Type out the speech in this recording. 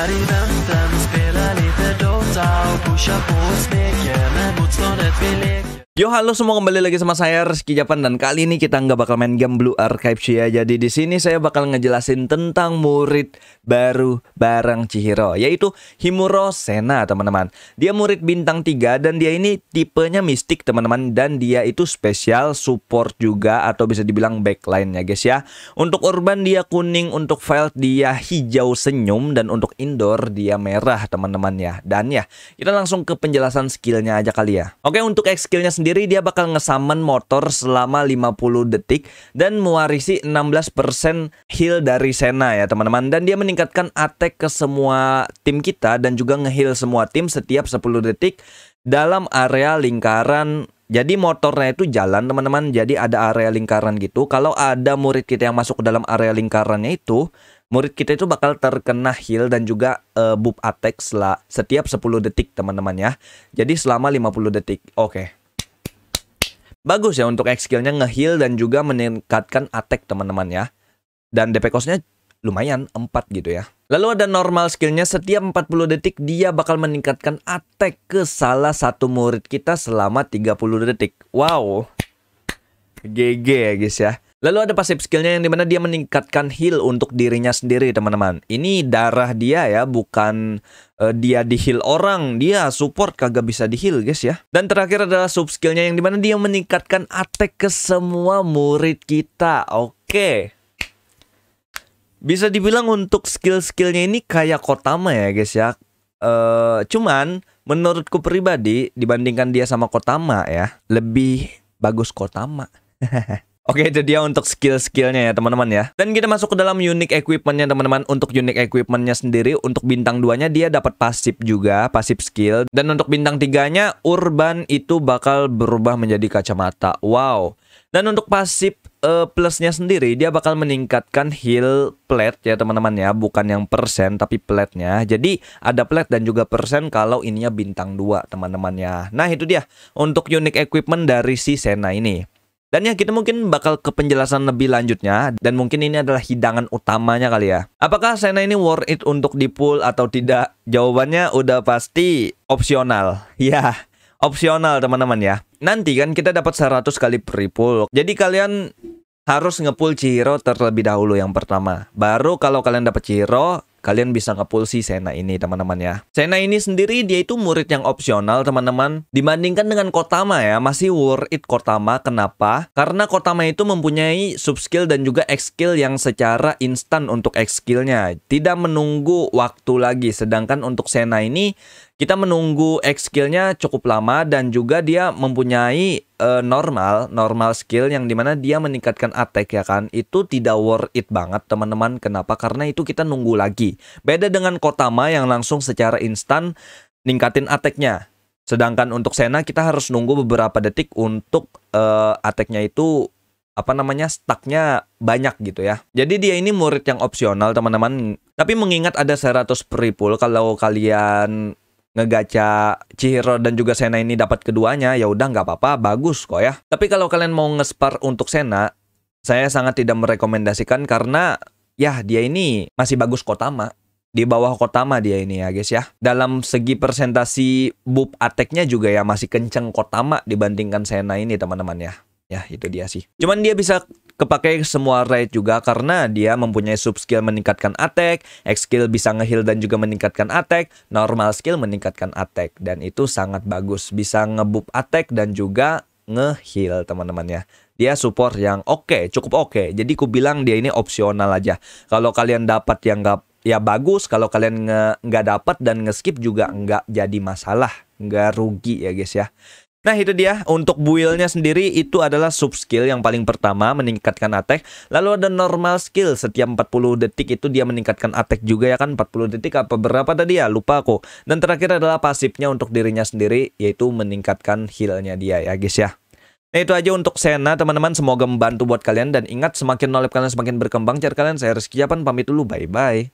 Här i vänstern spelar lite Dota och push up. Yo halo semua kembali lagi sama saya Reski Japan dan kali ini kita nggak bakal main game Blue sih ya. Jadi di sini saya bakal ngejelasin tentang murid baru bareng Chihiro yaitu Himuro Sena teman-teman. Dia murid bintang 3 dan dia ini tipenya mistik teman-teman dan dia itu spesial support juga atau bisa dibilang backline ya guys ya. Untuk urban dia kuning, untuk field dia hijau senyum dan untuk indoor dia merah teman-teman ya. Dan ya kita langsung ke penjelasan skillnya aja kali ya. Oke untuk X skillnya sendiri sendiri dia bakal ngesamen motor selama 50 detik dan mewarisi 16% heal dari Sena ya teman-teman dan dia meningkatkan attack ke semua tim kita dan juga ngeheal semua tim setiap 10 detik dalam area lingkaran jadi motornya itu jalan teman-teman Jadi ada area lingkaran gitu Kalau ada murid kita yang masuk ke dalam area lingkarannya itu Murid kita itu bakal terkena heal dan juga uh, eh, buff attack setiap 10 detik teman-teman ya Jadi selama 50 detik Oke okay. Bagus ya untuk X skillnya ngeheal dan juga meningkatkan attack teman-teman ya. Dan DP costnya lumayan 4 gitu ya. Lalu ada normal skillnya setiap 40 detik dia bakal meningkatkan attack ke salah satu murid kita selama 30 detik. Wow. GG ya guys ya. Lalu ada pasif skillnya yang dimana dia meningkatkan heal untuk dirinya sendiri teman-teman. Ini darah dia ya, bukan uh, dia di heal orang. Dia support kagak bisa di heal guys ya. Dan terakhir adalah sub skillnya yang dimana dia meningkatkan attack ke semua murid kita. Oke. Bisa dibilang untuk skill-skillnya ini kayak Kotama ya guys ya. Uh, cuman menurutku pribadi dibandingkan dia sama Kotama ya, lebih bagus Kotama. Oke itu dia untuk skill-skillnya ya teman-teman ya Dan kita masuk ke dalam unique equipmentnya teman-teman Untuk unique equipmentnya sendiri Untuk bintang 2 nya dia dapat pasif juga Pasif skill Dan untuk bintang 3 nya Urban itu bakal berubah menjadi kacamata Wow Dan untuk pasif uh, plusnya sendiri dia bakal meningkatkan heal plate ya teman-teman ya bukan yang persen tapi plate-nya jadi ada plate dan juga persen kalau ininya bintang 2 teman-teman ya nah itu dia untuk unique equipment dari si Sena ini dan ya kita mungkin bakal ke penjelasan lebih lanjutnya dan mungkin ini adalah hidangan utamanya kali ya. Apakah Sena ini worth it untuk dipul atau tidak? Jawabannya udah pasti opsional. Ya, opsional teman-teman ya. Nanti kan kita dapat 100 kali pre pool. Jadi kalian harus ngepul Chihiro terlebih dahulu yang pertama. Baru kalau kalian dapat Chihiro, kalian bisa ngepulsi Sena ini teman-teman ya. Sena ini sendiri dia itu murid yang opsional teman-teman. Dibandingkan dengan Kotama ya, masih worth it Kotama. Kenapa? Karena Kotama itu mempunyai sub skill dan juga X skill yang secara instan untuk X skillnya. Tidak menunggu waktu lagi. Sedangkan untuk Sena ini kita menunggu X skillnya cukup lama dan juga dia mempunyai uh, normal normal skill yang dimana dia meningkatkan attack ya kan itu tidak worth it banget teman-teman kenapa karena itu kita nunggu lagi beda dengan Kotama yang langsung secara instan ningkatin attacknya sedangkan untuk Sena kita harus nunggu beberapa detik untuk uh, attacknya itu apa namanya stucknya banyak gitu ya. Jadi dia ini murid yang opsional teman-teman. Tapi mengingat ada 100 peripul kalau kalian ngegacha Chihiro dan juga Sena ini dapat keduanya ya udah nggak apa-apa bagus kok ya tapi kalau kalian mau ngespar untuk Sena saya sangat tidak merekomendasikan karena ya dia ini masih bagus Kotama di bawah Kotama dia ini ya guys ya. Dalam segi presentasi bub attack juga ya masih kenceng Kotama dibandingkan Sena ini teman-teman ya. Ya itu dia sih. Cuman dia bisa kepake semua raid juga karena dia mempunyai sub skill meningkatkan attack, X skill bisa ngeheal dan juga meningkatkan attack, normal skill meningkatkan attack dan itu sangat bagus. Bisa bub attack dan juga ngeheal teman-teman ya. Dia support yang oke, okay, cukup oke. Okay. Jadi ku bilang dia ini opsional aja. Kalau kalian dapat yang gak ya bagus kalau kalian nggak dapat dan nge skip juga nggak jadi masalah nggak rugi ya guys ya Nah itu dia, untuk build sendiri itu adalah sub skill yang paling pertama meningkatkan attack Lalu ada normal skill, setiap 40 detik itu dia meningkatkan attack juga ya kan 40 detik apa berapa tadi ya, lupa aku Dan terakhir adalah pasifnya untuk dirinya sendiri yaitu meningkatkan healnya dia ya guys ya Nah itu aja untuk Sena teman-teman Semoga membantu buat kalian Dan ingat semakin nolip kalian semakin berkembang Cari kalian saya Rizky Japan pamit dulu Bye-bye